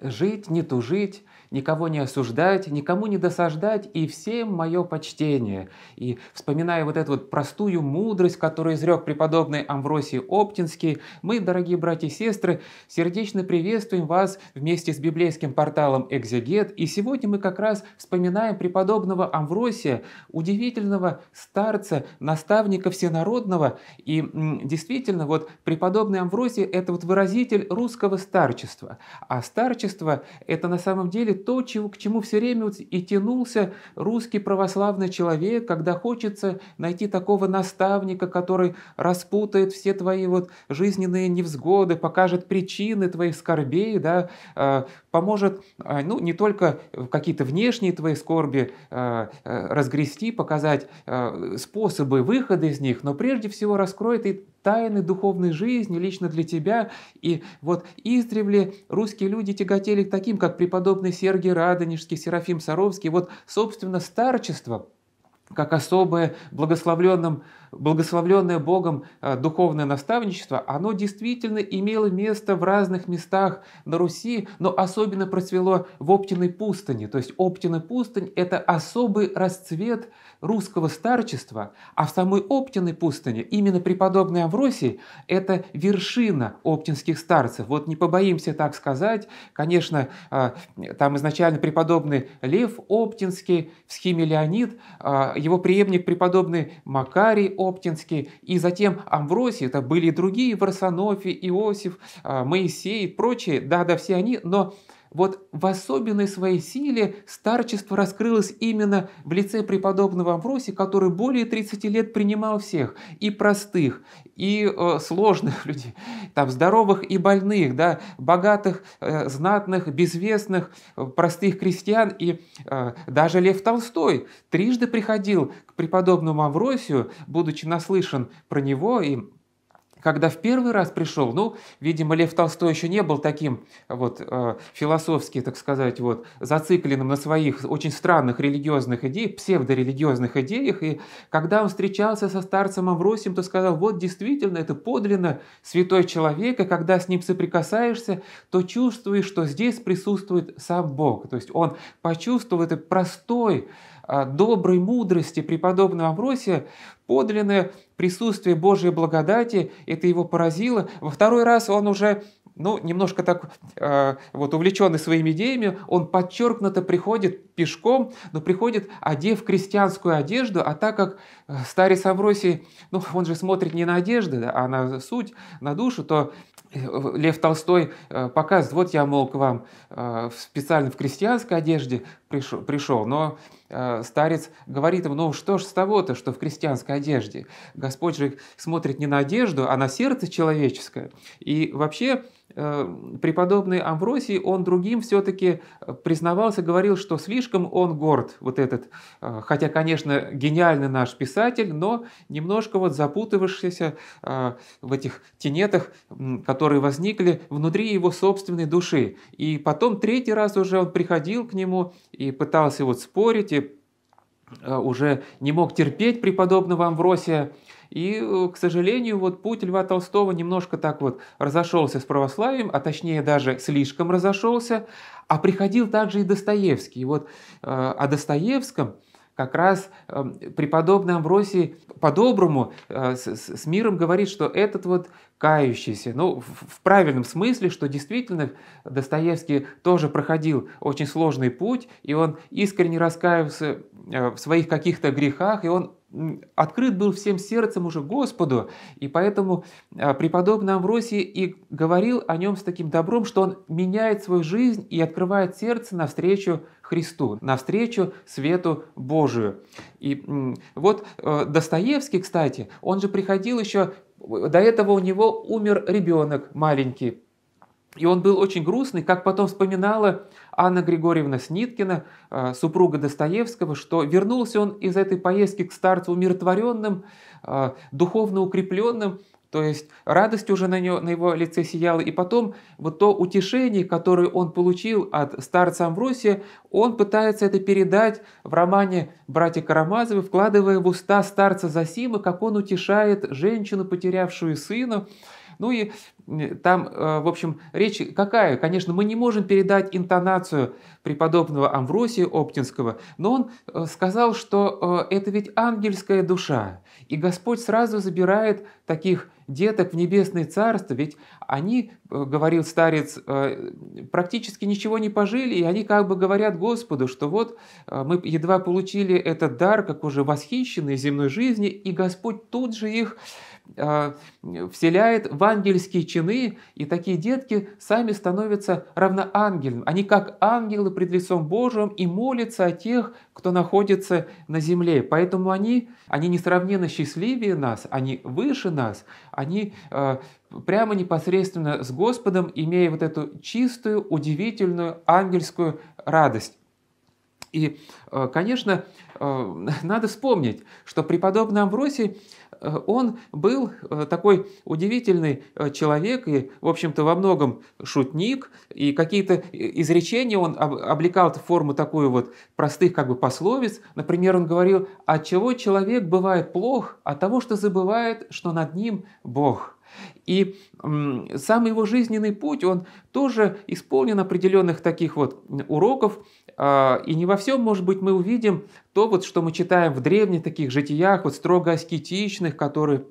Жить, не тужить, никого не осуждать, никому не досаждать, и всем мое почтение. И вспоминая вот эту вот простую мудрость, которую изрек преподобный Амвросий Оптинский, мы, дорогие братья и сестры, сердечно приветствуем вас вместе с библейским порталом «Экзегет», и сегодня мы как раз вспоминаем преподобного Амвросия, удивительного старца, наставника всенародного, и действительно, вот преподобный Амвросий – это вот выразитель русского старчества, а старчество католичество – это на самом деле то, к чему все время и тянулся русский православный человек, когда хочется найти такого наставника, который распутает все твои вот жизненные невзгоды, покажет причины твоих скорбей, да, а, поможет а, ну, не только какие-то внешние твои скорби а, разгрести, показать способы выхода из них, но прежде всего раскроет и тайны духовной жизни лично для тебя. И вот издревле русские люди тяготели к таким, как преподобный Сергий Радонежский, Серафим Саровский. Вот, собственно, старчество – как особое благословленным, благословленное Богом э, духовное наставничество, оно действительно имело место в разных местах на Руси, но особенно процвело в Оптиной пустыне. То есть Оптина пустынь – это особый расцвет русского старчества, а в самой Оптиной пустыне именно преподобный Авросий – это вершина оптинских старцев. Вот не побоимся так сказать. Конечно, э, там изначально преподобный Лев Оптинский, в схеме Леонид э, – его преемник преподобный Макарий Оптинский, и затем Амвросий, это были другие, Варсонофий, Иосиф, а, Моисей и прочие, да-да, все они, но вот в особенной своей силе старчество раскрылось именно в лице преподобного Амвросия, который более 30 лет принимал всех, и простых, и э, сложных людей, там, здоровых и больных, да, богатых, э, знатных, безвестных, э, простых крестьян. И э, даже Лев Толстой трижды приходил к преподобному Амвросию, будучи наслышан про него и когда в первый раз пришел, ну, видимо, Лев Толстой еще не был таким вот э, философски, так сказать, вот зацикленным на своих очень странных религиозных идеях, псевдорелигиозных идеях, и когда он встречался со старцем Авросием, то сказал, вот действительно, это подлинно святой человек, и когда с ним соприкасаешься, то чувствуешь, что здесь присутствует сам Бог, то есть он почувствовал этот простой, а, доброй мудрости преподобного Амвросия подлинное присутствие Божьей благодати, это его поразило. Во второй раз он уже ну, немножко так э, вот увлеченный своими идеями, он подчеркнуто приходит пешком, но приходит, одев крестьянскую одежду, а так как э, старец Амвросий, ну, он же смотрит не на одежды, да, а на суть, на душу, то э, Лев Толстой э, показывает, вот я, мол, к вам специально в крестьянской одежде, пришел. пришел. Но э, старец говорит ему, ну что ж с того-то, что в крестьянской одежде? Господь же смотрит не на одежду, а на сердце человеческое. И вообще э, преподобный Амвросий, он другим все-таки признавался, говорил, что слишком он горд, вот этот, э, хотя, конечно, гениальный наш писатель, но немножко вот запутывавшийся э, в этих тенетах, которые возникли внутри его собственной души. И потом третий раз уже он приходил к нему и пытался вот спорить, и э, уже не мог терпеть преподобного Амвросия. И, э, к сожалению, вот путь Льва Толстого немножко так вот разошелся с православием, а точнее даже слишком разошелся, а приходил также и Достоевский. И вот э, о Достоевском – как раз эм, преподобный Амбросий по-доброму э, с, миром говорит, что этот вот кающийся, ну, в правильном смысле, что действительно Достоевский тоже проходил очень сложный путь, и он искренне раскаивался э, в своих каких-то грехах, и он открыт был всем сердцем уже Господу, и поэтому э, преподобный Амвросий и говорил о нем с таким добром, что он меняет свою жизнь и открывает сердце навстречу Христу, навстречу свету Божию. И вот э, Достоевский, кстати, он же приходил еще, до этого у него умер ребенок маленький, и он был очень грустный, как потом вспоминала Анна Григорьевна Сниткина, э, супруга Достоевского, что вернулся он из этой поездки к старцу умиротворенным, э, духовно укрепленным, то есть радость уже на, него, на его лице сияла, и потом вот то утешение, которое он получил от старца Амвросия, он пытается это передать в романе «Братья Карамазовы», вкладывая в уста старца Засима, как он утешает женщину, потерявшую сына, ну и э, там, э, в общем, речь какая? Конечно, мы не можем передать интонацию преподобного Амвросия Оптинского, но он э, сказал, что это ведь ангельская душа, и Господь сразу забирает таких деток в небесное царство, ведь они, говорил старец, практически ничего не пожили, и они как бы говорят Господу, что вот мы едва получили этот дар, как уже восхищенные земной жизни, и Господь тут же их а, вселяет в ангельские чины, и такие детки сами становятся равноангельными. Они как ангелы пред лицом Божьим и молятся о тех, кто находится на земле. Поэтому они, они несравненно счастливее нас, они выше нас, они а, прямо непосредственно с Господом, имея вот эту чистую, удивительную ангельскую радость. И, э, конечно, э, надо вспомнить, что преподобный Амвросий, э, он был такой удивительный человек и, в общем-то, во многом шутник, и какие-то изречения он облекал в форму такую вот простых как бы пословиц. Например, он говорил, от чего человек бывает плох, от того, что забывает, что над ним Бог. И сам его жизненный путь, он тоже исполнен определенных таких вот уроков, а, и не во всем, может быть, мы увидим то, вот, что мы читаем в древних таких житиях, вот строго аскетичных, которые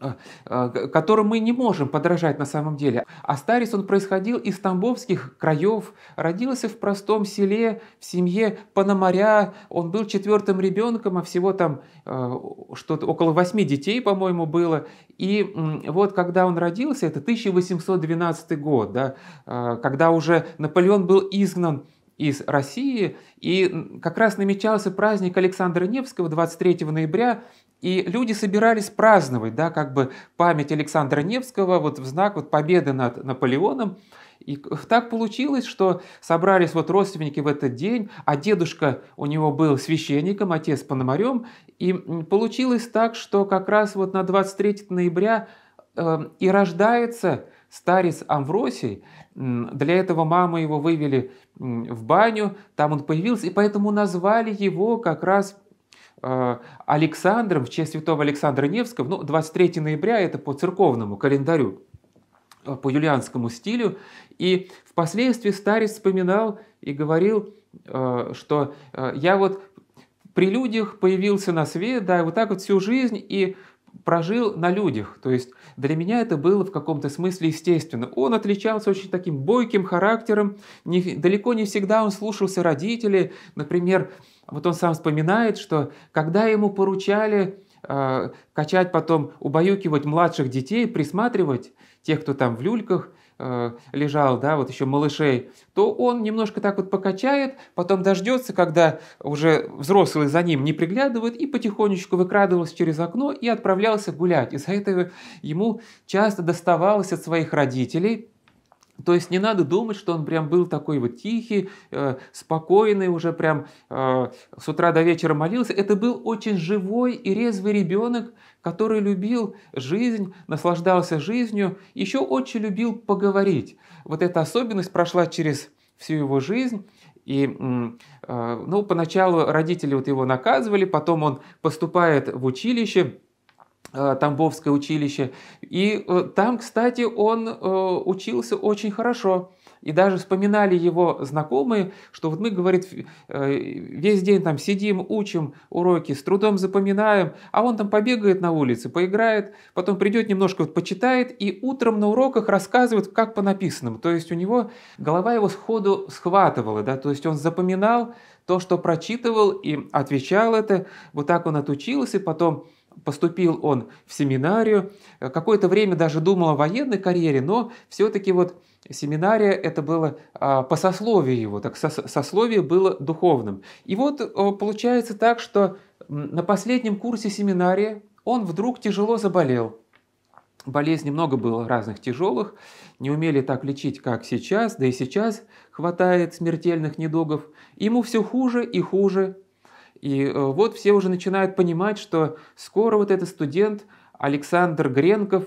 а, а, которым мы не можем подражать на самом деле. А Астарис, он происходил из тамбовских краев, родился в простом селе, в семье Пономаря, он был четвертым ребенком, а всего там что-то около восьми детей, по-моему, было. И вот когда он родился, это 1812 год, да, когда уже Наполеон был изгнан из России, и как раз намечался праздник Александра Невского 23 ноября, и люди собирались праздновать, да, как бы память Александра Невского вот в знак вот победы над Наполеоном. И так получилось, что собрались вот родственники в этот день, а дедушка у него был священником, отец Пономарем, и получилось так, что как раз вот на 23 ноября э, и рождается старец Амвросий, для этого мама его вывели в баню, там он появился, и поэтому назвали его как раз э, Александром в честь святого Александра Невского, ну, 23 ноября это по церковному календарю, э, по юлианскому стилю, и впоследствии старец вспоминал и говорил, э, что я вот при людях появился на свет, да, и вот так вот всю жизнь, и прожил на людях. То есть для меня это было в каком-то смысле естественно. Он отличался очень таким бойким характером. Не, далеко не всегда он слушался родителей. Например, вот он сам вспоминает, что когда ему поручали э, качать потом, убаюкивать младших детей, присматривать тех, кто там в люльках – Э, лежал, да, вот еще малышей, то он немножко так вот покачает, потом дождется, когда уже взрослые за ним не приглядывают, и потихонечку выкрадывался через окно и отправлялся гулять. Из-за этого ему часто доставалось от своих родителей – то есть не надо думать, что он прям был такой вот тихий, э, спокойный, уже прям э, с утра до вечера молился. Это был очень живой и резвый ребенок, который любил жизнь, наслаждался жизнью, еще очень любил поговорить. Вот эта особенность прошла через всю его жизнь. И, э, ну, поначалу родители вот его наказывали, потом он поступает в училище, Э, Тамбовское училище. И э, там, кстати, он э, учился очень хорошо. И даже вспоминали его знакомые, что вот мы, говорит, весь день там сидим, учим уроки, с трудом запоминаем, а он там побегает на улице, поиграет, потом придет немножко, вот почитает, и утром на уроках рассказывает, как по написанным. То есть у него голова его сходу схватывала, да, то есть он запоминал то, что прочитывал, и отвечал это, вот так он отучился, потом поступил он в семинарию, э, какое-то время даже думал о военной карьере, но все-таки вот семинария это было а, по сословию его, так сословие было духовным. И вот э, получается так, что на последнем курсе семинарии он вдруг тяжело заболел. Болезней много было разных тяжелых, не умели так лечить, как сейчас, да и сейчас хватает смертельных недугов. Ему все хуже и хуже и э, вот все уже начинают понимать, что скоро вот этот студент Александр Гренков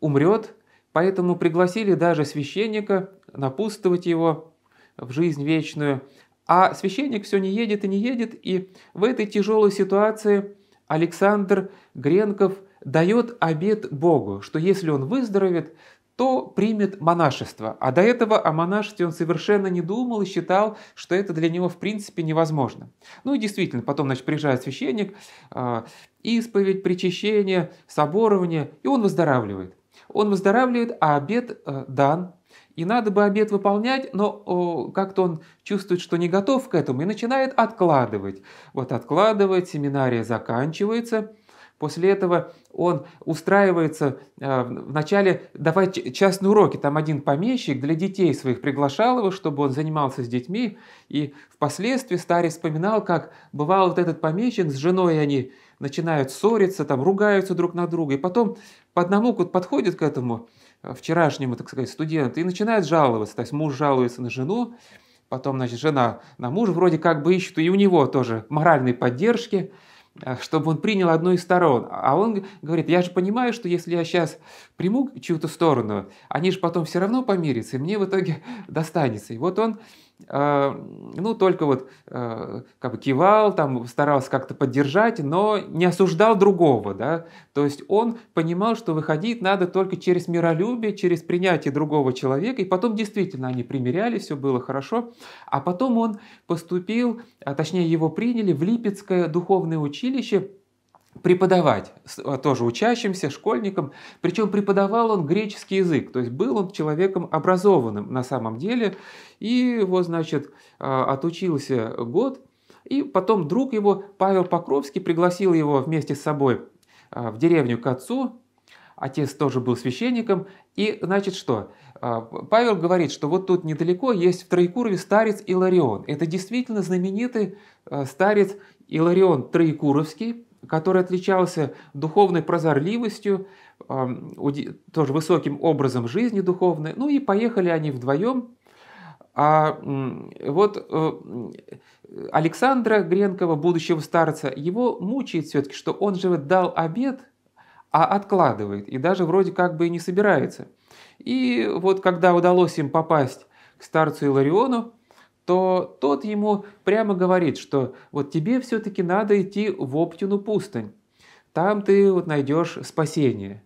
умрет, поэтому пригласили даже священника напутствовать его в жизнь вечную. А священник все не едет и не едет, и в этой тяжелой ситуации Александр Гренков дает обет Богу, что если он выздоровеет, то примет монашество. А до этого о монашестве он совершенно не думал и считал, что это для него в принципе невозможно. Ну и действительно, потом значит, приезжает священник, а, исповедь, причащение, соборование, и он выздоравливает. Он выздоравливает, а обед э, дан, и надо бы обед выполнять, но как-то он чувствует, что не готов к этому, и начинает откладывать. Вот откладывает, семинария заканчивается – После этого он устраивается э, вначале давать частные уроки. Там один помещик для детей своих приглашал его, чтобы он занимался с детьми. И впоследствии старец вспоминал, как бывал вот этот помещик с женой, они начинают ссориться, там ругаются друг на друга. И потом по одному подходит к этому э, вчерашнему, так сказать, студенту и начинает жаловаться. То есть муж жалуется на жену, потом, значит, жена на мужа вроде как бы ищет, и у него тоже моральной поддержки – чтобы он принял одну из сторон. А он говорит, я же понимаю, что если я сейчас приму чью-то сторону, они же потом все равно помирятся, и мне в итоге достанется. И вот он а, ну, только вот э, как бы кивал, там, старался как-то поддержать, но не осуждал другого, да, то есть он понимал, что выходить надо только через миролюбие, через принятие другого человека, и потом действительно они примирялись, все было хорошо, а потом он поступил, а точнее его приняли в Липецкое духовное училище, преподавать а, тоже учащимся, школьникам. Причем преподавал он греческий язык, то есть был он человеком образованным на самом деле. И его, значит, а, отучился год. И потом друг его, Павел Покровский, пригласил его вместе с собой а, в деревню к отцу. Отец тоже был священником. И, значит, что? Павел говорит, что вот тут недалеко есть в Троекурове старец Иларион. Это действительно знаменитый старец Иларион Троекуровский, который отличался духовной прозорливостью, тоже высоким образом жизни духовной. Ну и поехали они вдвоем. А вот э, Александра Гренкова, будущего старца, его мучает все-таки, что он же дал обед, а откладывает, и даже вроде как бы и не собирается. И вот когда удалось им попасть к старцу Илариону, то тот ему прямо говорит, что вот тебе все-таки надо идти в Оптину пустынь. Там ты вот найдешь спасение.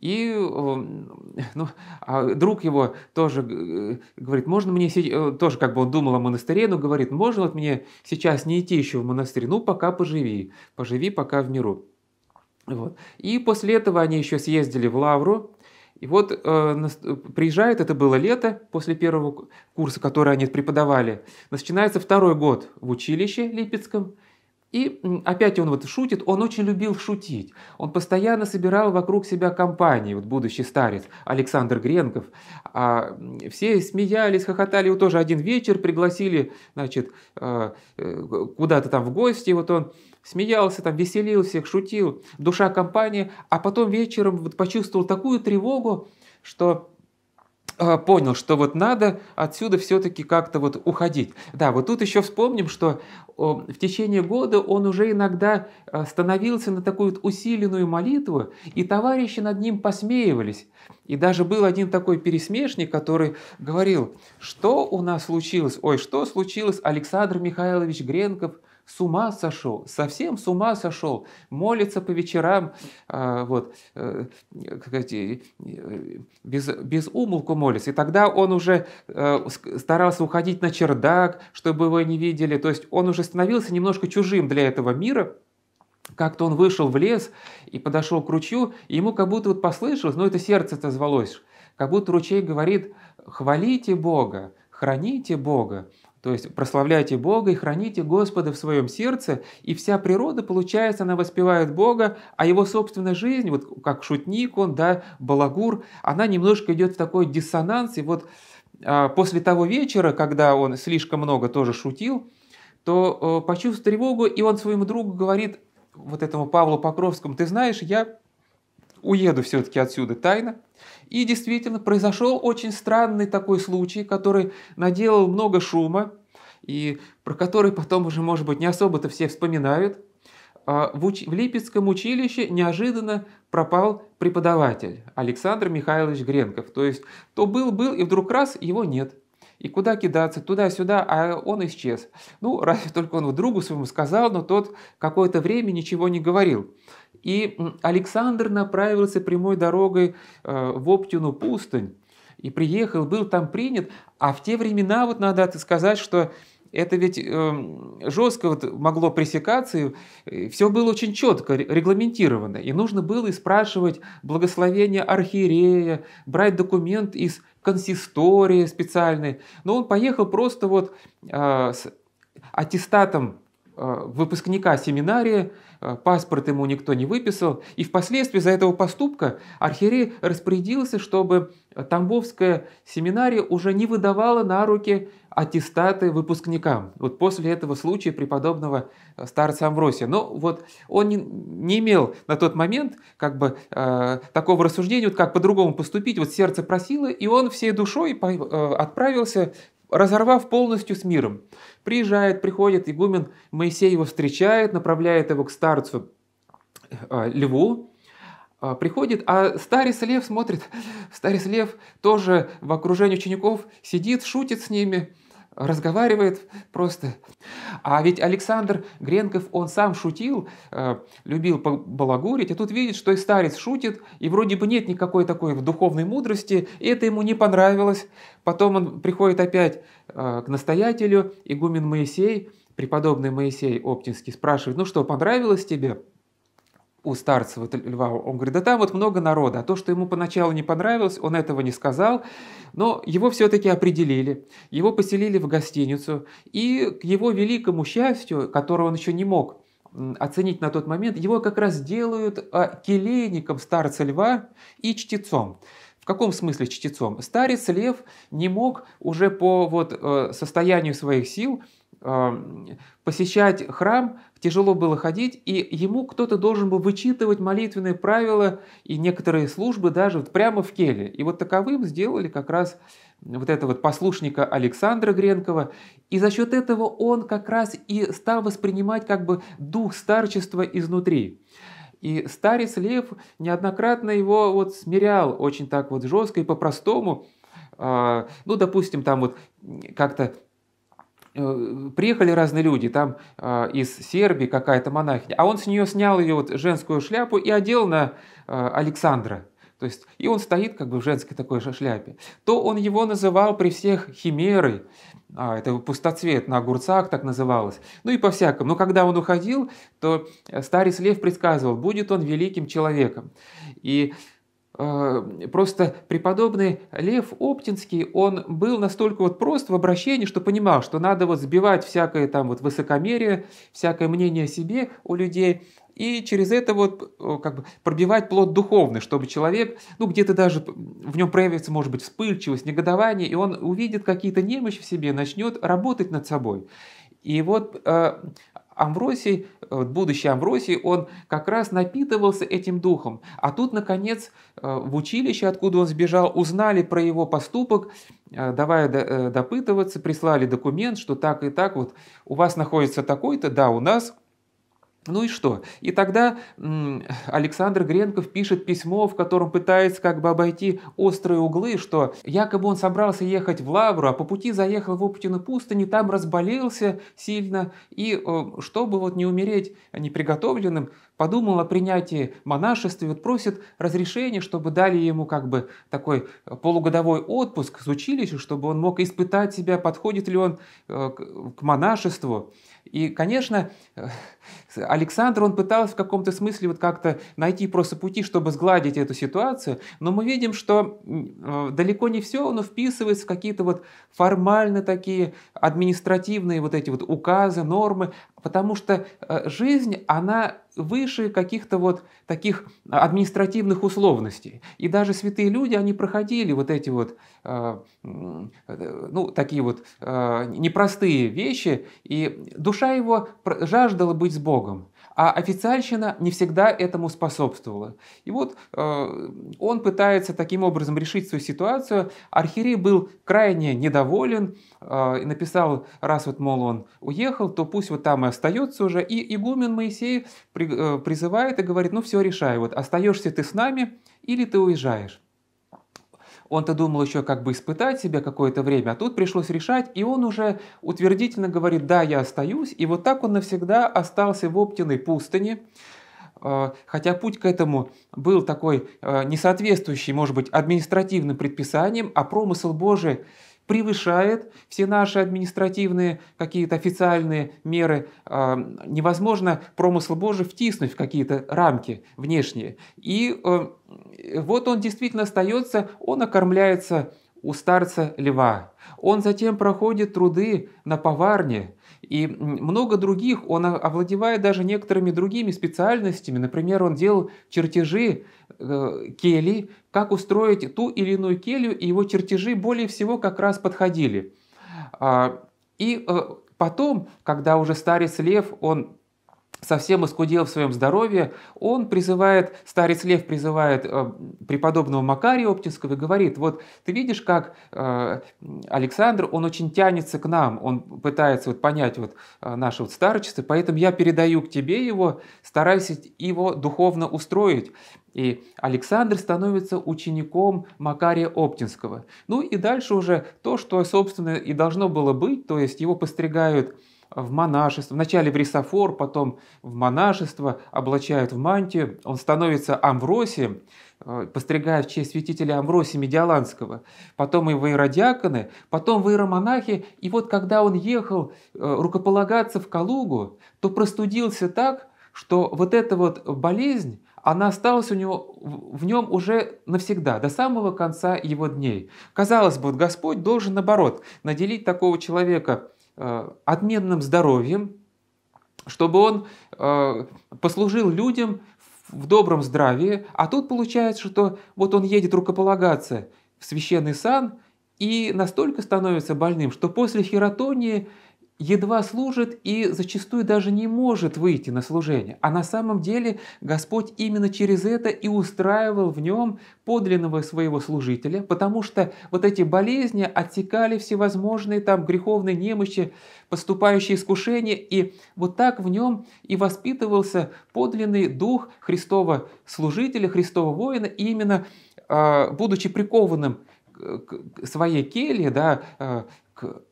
И эм, ну, а друг его тоже э, говорит, можно мне э, тоже как бы он думал о монастыре, но говорит, можно вот мне сейчас не идти еще в монастырь, ну пока поживи, поживи пока в миру. Вот. И после этого они еще съездили в Лавру, и вот э, э, приезжает, это было лето после первого курса, который они преподавали. Начинается второй год в училище Липецком. И опять он вот шутит, он очень любил шутить. Он постоянно собирал вокруг себя компании, вот будущий старец Александр Гренков. А, все смеялись, хохотали, его тоже один вечер пригласили, значит, э, э, куда-то там в гости, вот он смеялся, там, веселил всех, шутил, душа компании, а потом вечером вот почувствовал такую тревогу, что э, понял, что вот надо отсюда все-таки как-то вот уходить. Да, вот тут еще вспомним, что э, в течение года он уже иногда э, становился на такую вот усиленную молитву, и товарищи над ним посмеивались. И даже был один такой пересмешник, который говорил, что у нас случилось, ой, что случилось, Александр Михайлович Гренков – с ума сошел, совсем с ума сошел, молится по вечерам, а, вот, э, сказать, э, без, без умолку молится. И тогда он уже э, старался уходить на чердак, чтобы его не видели. То есть он уже становился немножко чужим для этого мира, как-то он вышел в лес и подошел к ручью, и ему как будто вот послышалось, ну это сердце это звалось, как будто ручей говорит «хвалите Бога, храните Бога». То есть прославляйте Бога и храните Господа в своем сердце, и вся природа, получается, она воспевает Бога, а его собственная жизнь, вот как шутник он, да, балагур, она немножко идет в такой диссонанс, и вот а, после того вечера, когда он слишком много тоже шутил, то а, э, почувствовал тревогу, и он своему другу говорит, вот этому Павлу Покровскому, ты знаешь, я уеду все-таки отсюда тайно. И действительно, произошел очень странный такой случай, который наделал много шума, и про который потом уже, может быть, не особо-то все вспоминают. А, в, уч... в Липецком училище неожиданно пропал преподаватель Александр Михайлович Гренков. То есть то был-был, и вдруг раз его нет. И куда кидаться, туда-сюда, а он исчез. Ну, разве только он другу своему сказал, но тот какое-то время ничего не говорил. И Александр направился прямой дорогой э, в Оптину пустынь и приехал, был там принят. А в те времена, вот надо сказать, что это ведь э, жестко вот могло пресекаться, и э, все было очень четко регламентировано. И нужно было и спрашивать благословение архиерея, брать документ из консистории специальной. Но он поехал просто вот с аттестатом Э, выпускника семинарии, э, паспорт ему никто не выписал, и впоследствии за этого поступка архиерей распорядился, чтобы Тамбовская семинария уже не выдавала на руки аттестаты выпускникам. Вот после этого случая преподобного э, старца Амвросия. Но вот он не имел на тот момент как бы э, такого рассуждения, вот как по-другому поступить. Вот сердце просило, и он всей душой отправился разорвав полностью с миром. Приезжает, приходит, игумен Моисей его встречает, направляет его к старцу э, Льву, э, приходит, а старец Лев смотрит, старец Лев тоже в окружении учеников сидит, шутит с ними, разговаривает просто. А ведь Александр Гренков, он сам шутил, э, любил балагурить, а тут видит, что и старец шутит, и вроде бы нет никакой такой духовной мудрости, и это ему не понравилось. Потом он приходит опять э, к настоятелю, игумен Моисей, преподобный Моисей Оптинский спрашивает, ну что, понравилось тебе? у Старцева Льва, он говорит, да там вот много народа, а то, что ему поначалу не понравилось, он этого не сказал, но его все-таки определили, его поселили в гостиницу, и к его великому счастью, которого он еще не мог оценить на тот момент, его как раз делают а, келейником Старца Льва и чтецом. В каком смысле чтецом? Старец Лев не мог уже по вот, э, состоянию своих сил посещать храм, тяжело было ходить, и ему кто-то должен был вычитывать молитвенные правила и некоторые службы даже прямо в келе. И вот таковым сделали как раз вот этого вот послушника Александра Гренкова. И за счет этого он как раз и стал воспринимать как бы дух старчества изнутри. И старец Лев неоднократно его вот смирял очень так вот жестко и по-простому. А, ну, допустим, там вот как-то Э, приехали разные люди, там э, из Сербии какая-то монахиня, а он с нее снял ее вот женскую шляпу и одел на э, Александра. То есть, и он стоит как бы в женской такой же шляпе. То он его называл при всех химерой, а, это пустоцвет на огурцах так называлось, ну и по-всякому. Но когда он уходил, то старец Лев предсказывал, будет он великим человеком. И Э, просто преподобный Лев Оптинский, он был настолько вот прост в обращении, что понимал, что надо вот сбивать всякое там вот высокомерие, всякое мнение о себе у людей, и через это вот э, как бы пробивать плод духовный, чтобы человек, ну где-то даже в нем проявится, может быть, вспыльчивость, негодование, и он увидит какие-то немощи в себе, начнет работать над собой. И вот э, Амвросий будущий Амвросий, он как раз напитывался этим духом. А тут, наконец, э, в училище, откуда он сбежал, узнали про его поступок, э, давая э, допытываться, прислали документ, что так и так, вот у вас находится такой-то, да, у нас – ну и что? И тогда Александр Гренков пишет письмо, в котором пытается как бы обойти острые углы, что якобы он собрался ехать в Лавру, а по пути заехал в Опутину пустыню, там разболелся сильно, и э, чтобы вот не умереть неприготовленным, подумал о принятии монашества, и вот просит разрешения, чтобы дали ему как бы такой полугодовой отпуск с училища, чтобы он мог испытать себя, подходит ли он э, к монашеству. И, конечно, э, Александр, он пытался в каком-то смысле вот как-то найти просто пути, чтобы сгладить эту ситуацию, но мы видим, что э, далеко не все оно вписывается в какие-то вот формально такие административные вот эти вот указы, нормы, Потому что э, жизнь, она выше каких-то вот таких э, административных условностей. И даже святые люди, они проходили вот эти вот, э, ну, такие вот непростые вещи, и душа его жаждала быть с Богом. А официальщина не всегда этому способствовала. И вот э, он пытается таким образом решить свою ситуацию. Архиерей был крайне недоволен э, и написал, раз вот, мол, он уехал, то пусть вот там и остается уже. И игумен Моисей при, э, призывает и говорит, ну все, решай, вот остаешься ты с нами или ты уезжаешь. Он-то думал еще как бы испытать себя какое-то время, а тут пришлось решать, и он уже утвердительно говорит, да, я остаюсь, и вот так он навсегда остался в Оптиной пустыне, а, хотя путь к этому был такой а, несоответствующий, может быть, административным предписанием, а промысл Божий превышает все наши административные какие-то официальные меры. А, невозможно промысл Божий втиснуть в какие-то рамки внешние. И э, вот он действительно остается, он окормляется у старца льва. Он затем проходит труды на поварне и много других. Он овладевает даже некоторыми другими специальностями. Например, он делал чертежи Э, келий, как устроить ту или иную келью, и его чертежи более всего как раз подходили. А, и э, потом, когда уже старец Лев, он совсем искудел в своем здоровье, он призывает, старец Лев призывает э, преподобного Макария Оптинского и говорит, вот ты видишь, как Александр, он очень тянется к нам, он пытается вот понять вот наше вот старчество, поэтому я передаю к тебе его, стараюсь его духовно устроить. И Александр становится учеником Макария Оптинского. Ну и дальше уже то, что, собственно, и должно было быть, то есть его постригают в монашество, вначале в рисофор, потом в монашество, облачают в мантию, он становится Амвросием, э, постригают в честь святителя Амвросия Медиаланского, потом и в воиродиаконы, потом в иеромонахи. и вот когда он ехал э, рукополагаться в Калугу, то простудился так, что вот эта вот болезнь, она осталась у него, в нем уже навсегда, до самого конца его дней. Казалось бы, Господь должен, наоборот, наделить такого человека э, отменным здоровьем, чтобы он э, послужил людям в добром здравии, а тут получается, что вот он едет рукополагаться в священный сан и настолько становится больным, что после хиротонии едва служит и зачастую даже не может выйти на служение. А на самом деле Господь именно через это и устраивал в нем подлинного своего служителя, потому что вот эти болезни отсекали всевозможные там греховные немощи, поступающие искушения, и вот так в нем и воспитывался подлинный дух Христова служителя, Христова воина, и именно а, будучи прикованным к своей келье, да, а,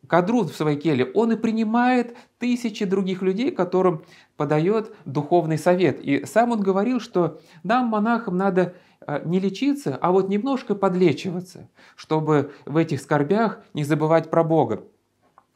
Кадрут в своей келе, он и принимает тысячи других людей, которым подает духовный совет. И сам он говорил, что нам, монахам, надо э, не лечиться, а вот немножко подлечиваться, чтобы в этих скорбях не забывать про Бога.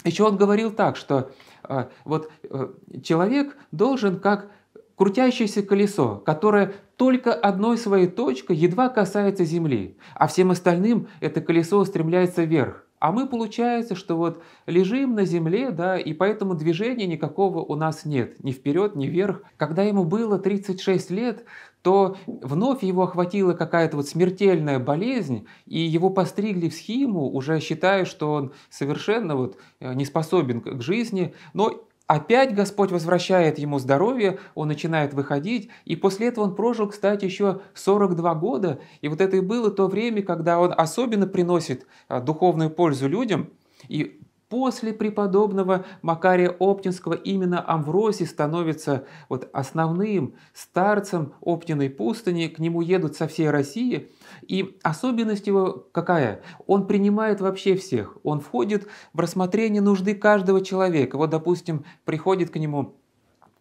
Еще он говорил так, что э, вот э, человек должен как крутящееся колесо, которое только одной своей точкой едва касается земли, а всем остальным это колесо устремляется вверх. А мы, получается, что вот лежим на земле, да, и поэтому движения никакого у нас нет, ни вперед, ни вверх. Когда ему было 36 лет, то вновь его охватила какая-то вот смертельная болезнь, и его постригли в схиму, уже считая, что он совершенно вот э, не способен к жизни, но Опять Господь возвращает ему здоровье, он начинает выходить, и после этого он прожил, кстати, еще 42 года. И вот это и было то время, когда он особенно приносит а, духовную пользу людям. И После преподобного Макария Оптинского именно Амвросий становится вот основным старцем Оптиной пустыни, к нему едут со всей России. И особенность его какая? Он принимает вообще всех, он входит в рассмотрение нужды каждого человека. Вот, допустим, приходит к нему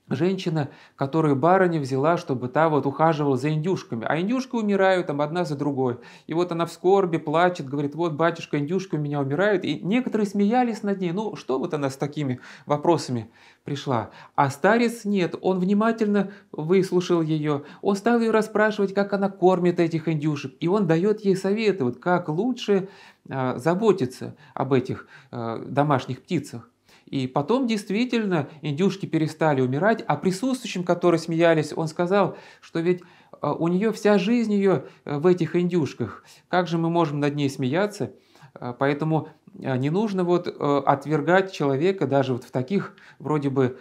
женщина, которую барыня взяла, чтобы та вот ухаживала за индюшками. А индюшки умирают там одна за другой. И вот она в скорби плачет, говорит, вот батюшка, индюшки у меня умирают. И некоторые смеялись над ней. Ну, что вот она с такими вопросами пришла? А старец нет, он внимательно выслушал ее. Он стал ее расспрашивать, как она кормит этих индюшек. И он дает ей советы, вот как лучше э, заботиться об этих э, домашних птицах. И потом действительно индюшки перестали умирать, а присутствующим, которые смеялись, он сказал, что ведь э, у нее вся жизнь ее э, в этих индюшках. Как же мы можем над ней смеяться? Э, поэтому не нужно вот отвергать человека даже вот в таких вроде бы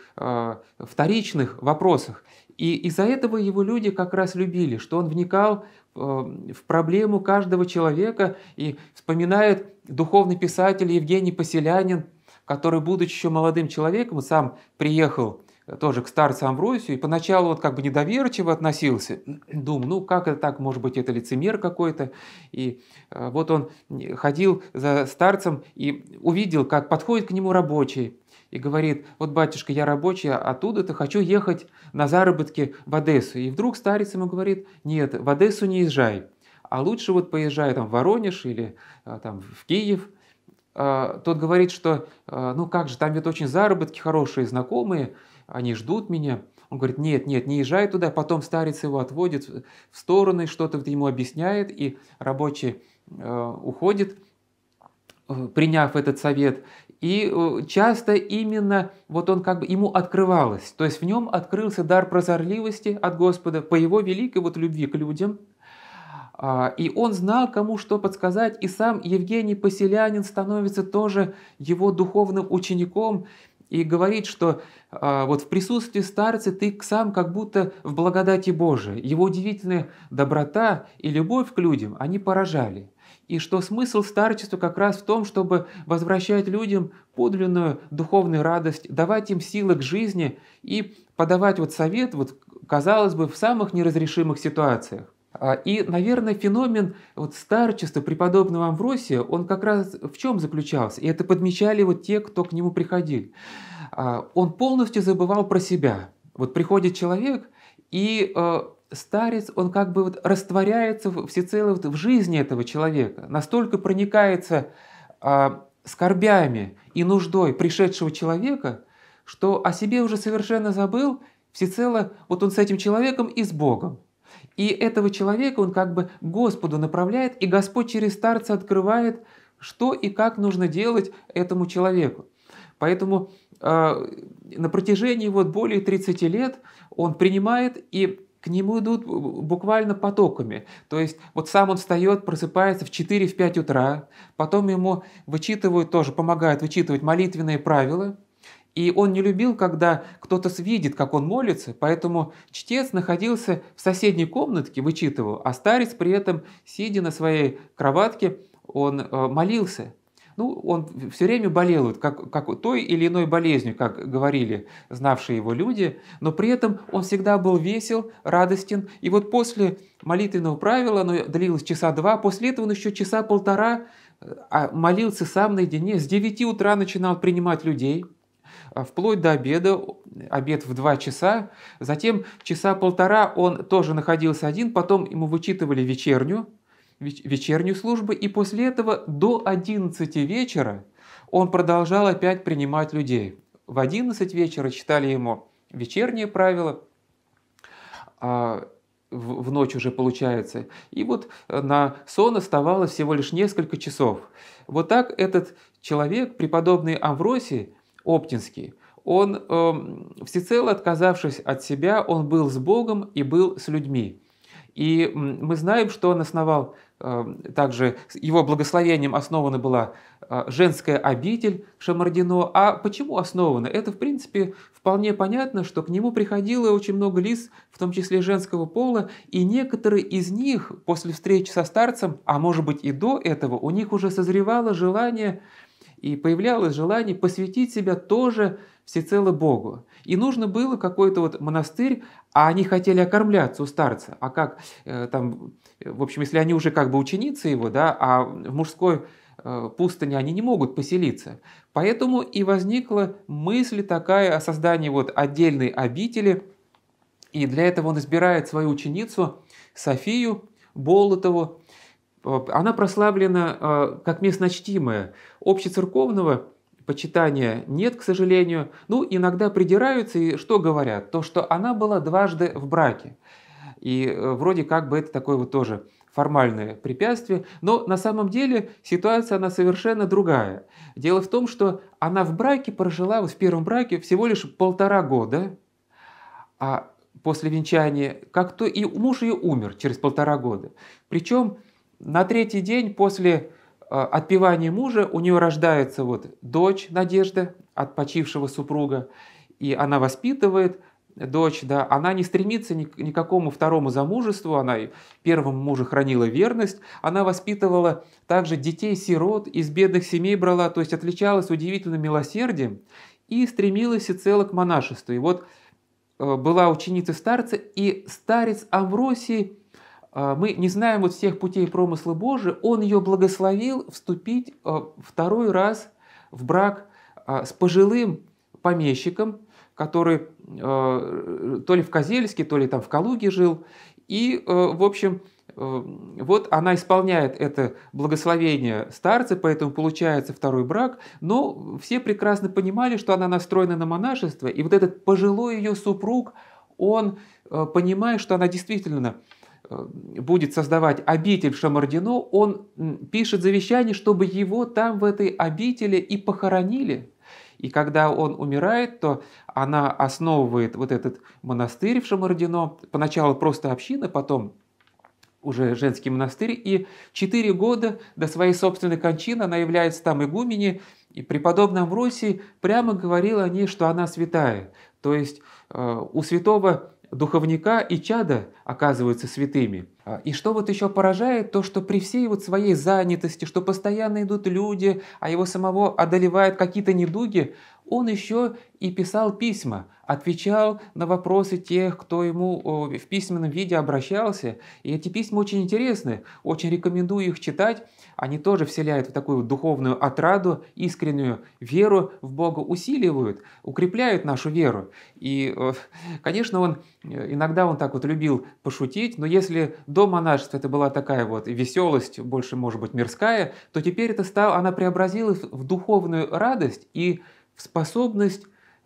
вторичных вопросах. И из-за этого его люди как раз любили, что он вникал в проблему каждого человека и вспоминает духовный писатель Евгений Поселянин – который, будучи еще молодым человеком, сам приехал э, тоже к старцу Амвросию, и поначалу вот как бы недоверчиво относился, думал, ну как это так, может быть, это лицемер какой-то, и э, вот он э, ходил за старцем и увидел, как подходит к нему рабочий, и говорит, вот, батюшка, я рабочий, а оттуда-то хочу ехать на заработки в Одессу. И вдруг старец ему говорит, нет, в Одессу не езжай, а лучше вот поезжай там в Воронеж или там в Киев, а, тот говорит, что а, ну как же, там ведь очень заработки хорошие, знакомые, они ждут меня. Он говорит, нет, нет, не езжай туда. Потом старец его отводит в стороны, что-то ему объясняет, и рабочий а, уходит, э, приняв этот совет. И э, часто именно вот он как бы ему открывалось, то есть в нем открылся дар прозорливости от Господа по его великой вот любви к людям – а, и он знал, кому что подсказать, и сам Евгений Поселянин становится тоже его духовным учеником и говорит, что а, вот в присутствии старца ты сам как будто в благодати Божией. Его удивительная доброта и любовь к людям, они поражали. И что смысл старчества как раз в том, чтобы возвращать людям подлинную духовную радость, давать им силы к жизни и подавать вот совет, вот, казалось бы, в самых неразрешимых ситуациях. А, и, наверное, феномен вот старчества преподобного Амвросия, он как раз в чем заключался? И это подмечали вот те, кто к нему приходили. А, он полностью забывал про себя. Вот приходит человек, и э, старец, он как бы вот растворяется всецело вот в жизни этого человека, настолько проникается а, скорбями и нуждой пришедшего человека, что о себе уже совершенно забыл, всецело вот он с этим человеком и с Богом. И этого человека он как бы Господу направляет, и Господь через старца открывает, что и как нужно делать этому человеку. Поэтому э, на протяжении вот более 30 лет он принимает и к нему идут буквально потоками. То есть вот сам он встает, просыпается в 4-5 в утра, потом ему вычитывают тоже, помогают вычитывать молитвенные правила – и он не любил, когда кто-то свидит, как он молится, поэтому чтец находился в соседней комнатке, вычитывал, а старец при этом, сидя на своей кроватке, он э, молился. Ну, он все время болел как, как той или иной болезнью, как говорили знавшие его люди, но при этом он всегда был весел, радостен. И вот после молитвенного правила, оно длилось часа два, после этого он еще часа полтора э, а молился сам наедине, с 9 утра начинал принимать людей – Э, вплоть до обеда, обед в 2 часа, затем часа полтора он тоже находился один, потом ему вычитывали вечернюю вечернюю службу, и после этого до 11 вечера он продолжал опять принимать людей. В 11 вечера читали ему вечернее правило, а, в ночь уже получается. И вот э, на сон оставалось всего лишь несколько часов. Вот так этот человек, преподобный Амвросий, Оптинский, он, э, всецело отказавшись от себя, он был с Богом и был с людьми. И мы знаем, что он основал эм, также его благословением основана была э, женская обитель Шамардино. А почему основана? Это, в принципе, вполне понятно, что к нему приходило очень много лиц, в том числе женского пола, и некоторые из них после встречи со старцем, а может быть и до этого, у них уже созревало желание и появлялось желание посвятить себя тоже всецело Богу. И нужно было какой-то вот монастырь, а они хотели окормляться у старца. А как э, там, в общем, если они уже как бы ученицы его, да, а в мужской э, пустыне они не могут поселиться. Поэтому и возникла мысль такая о создании вот отдельной обители, и для этого он избирает свою ученицу Софию Болотову, Э, она прославлена э, как местночтимая. Общецерковного почитания нет, к сожалению. Ну, иногда придираются и что говорят? То, что она была дважды в браке. И э, вроде как бы это такое вот тоже формальное препятствие, но на самом деле ситуация она совершенно другая. Дело в том, что она в браке прожила, вот в первом браке всего лишь полтора года, а после венчания, как то и муж ее умер через полтора года. Причем на третий день после э, отпевания мужа у нее рождается вот дочь Надежда от почившего супруга, и она воспитывает дочь, да, она не стремится ни к какому второму замужеству, она и первому мужу хранила верность, она воспитывала также детей-сирот, из бедных семей брала, то есть отличалась удивительным милосердием и стремилась и цело к монашеству. И вот э, была ученица старца, и старец Амвросий а, мы не знаем вот всех путей промысла Божия, он ее благословил вступить а, второй раз в брак а, с пожилым помещиком, который то ли в Козельске, то ли там в Калуге жил. И, в общем, вот она исполняет это благословение старца, поэтому получается второй брак, но все прекрасно понимали, что она настроена на монашество, и вот этот пожилой ее супруг, он понимает, что она действительно Э, будет создавать обитель в Шамардино, он пишет завещание, чтобы его там, в этой обители, и похоронили. И когда он умирает, то она основывает вот этот монастырь в Шамардино. Поначалу просто община, потом уже женский монастырь. И четыре года до своей собственной кончины она является там игумени. И преподобный Амвросий прямо говорил о ней, что она святая. То есть э, у святого духовника и чада оказываются святыми. А, и что вот еще поражает, то что при всей вот своей занятости, что постоянно идут люди, а его самого одолевают какие-то недуги, он еще и писал письма, отвечал на вопросы тех, кто ему в письменном виде обращался. И эти письма очень интересны, очень рекомендую их читать. Они тоже вселяют в такую духовную отраду, искреннюю веру в Бога, усиливают, укрепляют нашу веру. И, конечно, он э, иногда он так вот любил пошутить, но если до монашества это была такая вот веселость, больше, может быть, мирская, то теперь это стало, она преобразилась в духовную радость и радость способность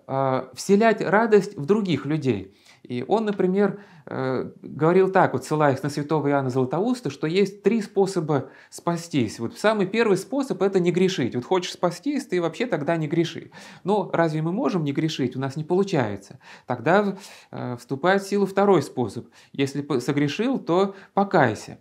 э, вселять радость в других людей. И он, например, э, говорил так, вот ссылаясь на святого Иоанна Златоуста, что есть три способа спастись. Вот самый первый способ – это не грешить. Вот хочешь спастись, ты вообще тогда не греши. Но разве мы можем не грешить? У нас не получается. Тогда э, вступает в силу второй способ. Если согрешил, то покайся.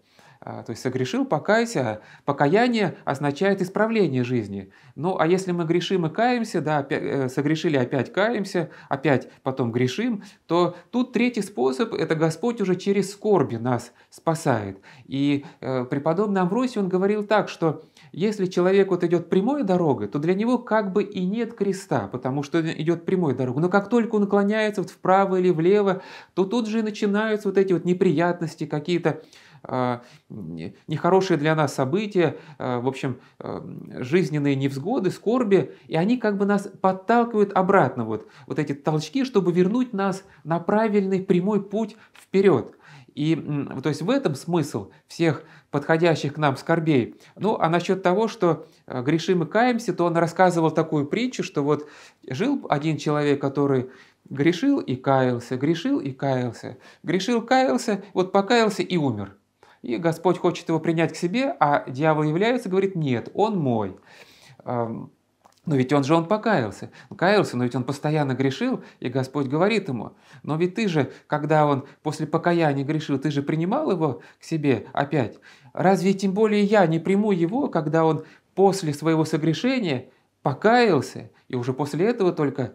А, то есть согрешил, покайся. Покаяние означает исправление жизни. Ну, а если мы грешим и каемся, да, э, согрешили, опять каемся, опять потом грешим, то тут третий способ – это Господь уже через скорби нас спасает. И э, преподобный Амвросий, он говорил так, что если человек вот идет прямой дорогой, то для него как бы и нет креста, потому что идет прямой дорогой. Но как только он наклоняется вот вправо или влево, то тут же и начинаются вот эти вот неприятности, какие-то э, нехорошие для нас события, э, в общем, э, жизненные невзгоды, скорби, и они как бы нас подталкивают обратно, вот, вот эти толчки, чтобы вернуть нас на правильный прямой путь вперед. И то есть в этом смысл всех подходящих к нам скорбей. Ну, а насчет того, что э, грешим и каемся, то он рассказывал такую притчу, что вот жил один человек, который грешил и каялся, грешил и каялся, грешил, каялся, вот покаялся и умер. И Господь хочет его принять к себе, а дьявол является, говорит, нет, он мой. Но ведь он же он покаялся. Покаялся, но ведь он постоянно грешил, и Господь говорит ему, но ведь ты же, когда он после покаяния грешил, ты же принимал его к себе опять. Разве тем более я не приму его, когда он после своего согрешения покаялся, и уже после этого только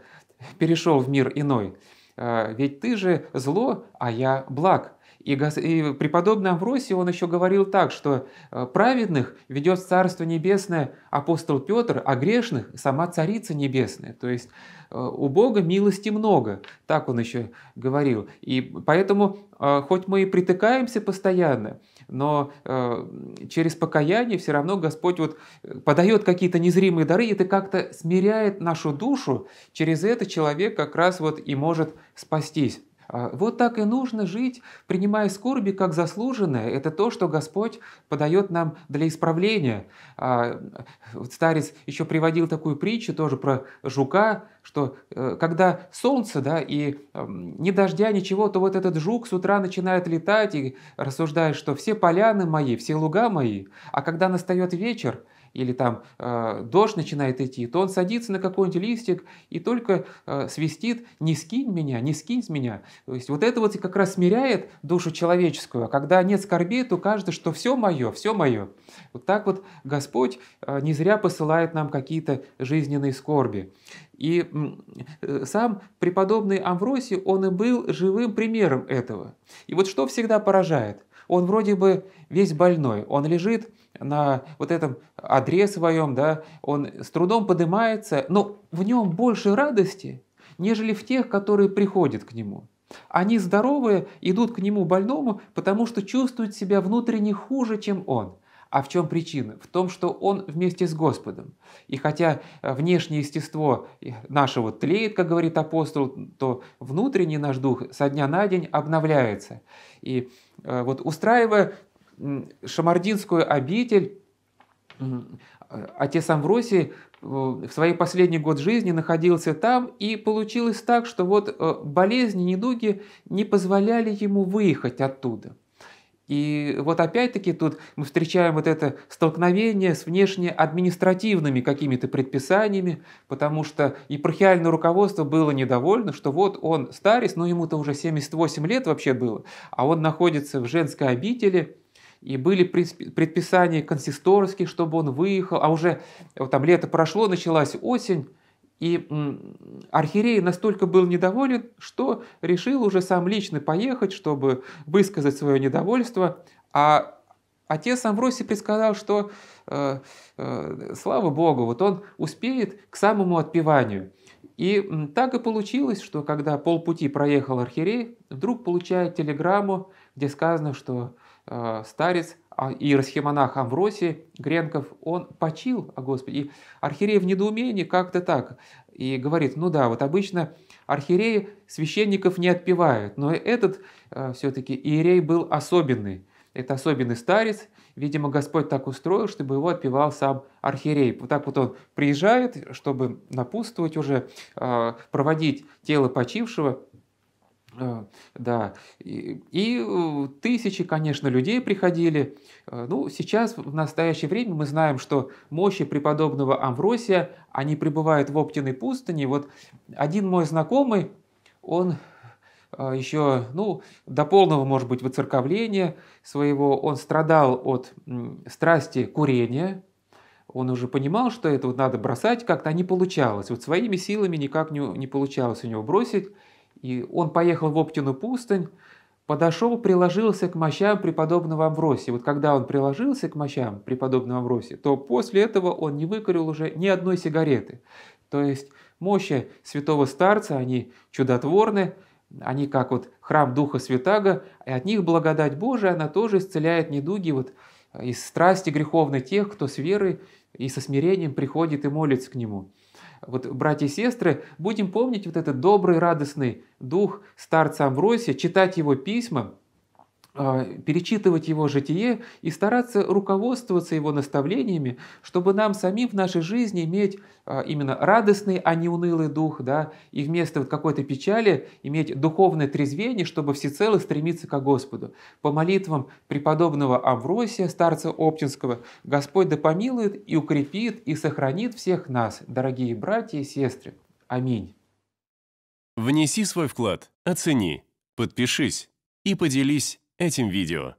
перешел в мир иной? А, ведь ты же зло, а я благ. И, и преподобный Авросий, он еще говорил так, что э, праведных ведет Царство Небесное апостол Петр, а грешных – сама Царица Небесная. То есть э, у Бога милости много, так он еще говорил. И поэтому, э, хоть мы и притыкаемся постоянно, но через покаяние все равно Господь вот подает какие-то незримые дары, и это как-то смиряет нашу душу, через это человек как раз вот и может спастись. А вот так и нужно жить, принимая скорби как заслуженное. Это то, что Господь подает нам для исправления. А, старец еще приводил такую притчу тоже про жука, что э, когда солнце, да, и эм, ни дождя, ничего, то вот этот жук с утра начинает летать и рассуждает, что все поляны мои, все луга мои, а когда настает вечер, или там э, дождь начинает идти, то он садится на какой-нибудь листик и только э, свистит «не скинь меня, не скинь с меня». То есть вот это вот как раз смиряет душу человеческую, а когда нет скорби, то кажется, что все мое, все мое. Вот так вот Господь э, не зря посылает нам какие-то жизненные скорби. И э, сам преподобный Амвросий, он и был живым примером этого. И вот что всегда поражает – он вроде бы весь больной, он лежит на вот этом одре своем, да, он с трудом поднимается, но в нем больше радости, нежели в тех, которые приходят к нему. Они здоровые идут к нему больному, потому что чувствуют себя внутренне хуже, чем он. А в чем причина? В том, что он вместе с Господом. И хотя э, внешнее естество э, нашего тлеет, как говорит апостол, то внутренний наш дух со дня на день обновляется. И Э, вот устраивая шамардинскую обитель, э, отец Амвросий э, в свои последний год жизни находился там, и получилось так, что вот болезни, недуги не позволяли ему выехать оттуда. И вот опять-таки тут мы встречаем вот это столкновение с внешне административными какими-то предписаниями, потому что епархиальное руководство было недовольно, что вот он старец, но ему-то уже 78 лет вообще было, а он находится в женской обители, и были предписания консисторские, чтобы он выехал, а уже вот там лето прошло, началась осень, и архиерей настолько был недоволен, что решил уже сам лично поехать, чтобы высказать свое недовольство. А отец Амвросий предсказал, что, э, э, слава богу, вот он успеет к самому отпеванию. И так и получилось, что когда полпути проехал архиерей, вдруг получает телеграмму, где сказано, что э, старец а, иеросхимонах Амвросий Гренков, он почил о Господи. И архиерей в недоумении как-то так и говорит, ну да, вот обычно архиереи священников не отпевают, но этот э, все-таки иерей был особенный. Это особенный старец, видимо, Господь так устроил, чтобы его отпевал сам архиерей. Вот так вот он приезжает, чтобы напутствовать уже, э, проводить тело почившего, Э, да, и, и э, тысячи, конечно, людей приходили. Э, ну, сейчас, в настоящее время, мы знаем, что мощи преподобного Амвросия, они пребывают в Оптиной пустыне. Вот один мой знакомый, он еще, ну, до полного, может быть, выцерковления своего, он страдал от страсти курения, он уже понимал, что это вот надо бросать как-то, а не получалось. Вот своими силами никак не, не получалось у него бросить. И он поехал в Оптину пустынь, подошел, приложился к мощам преподобного Амвросия. Вот когда он приложился к мощам преподобного Амвросия, то после этого он не выкурил уже ни одной сигареты. То есть мощи святого старца, они чудотворны, они как вот храм Духа Святаго, и от них благодать Божия, она тоже исцеляет недуги вот из страсти греховной тех, кто с верой и со смирением приходит и молится к Нему вот, братья и сестры, будем помнить вот этот добрый, радостный дух старца Амвросия, читать его письма, а, перечитывать его житие и стараться руководствоваться его наставлениями, чтобы нам самим в нашей жизни иметь а, именно радостный, а не унылый дух, да, и вместо вот какой-то печали иметь духовное трезвение, чтобы всецело стремиться к Господу. По молитвам преподобного Авросия, старца Оптинского, Господь да помилует и укрепит и сохранит всех нас, дорогие братья и сестры. Аминь. Внеси свой вклад, оцени, подпишись и поделись этим видео.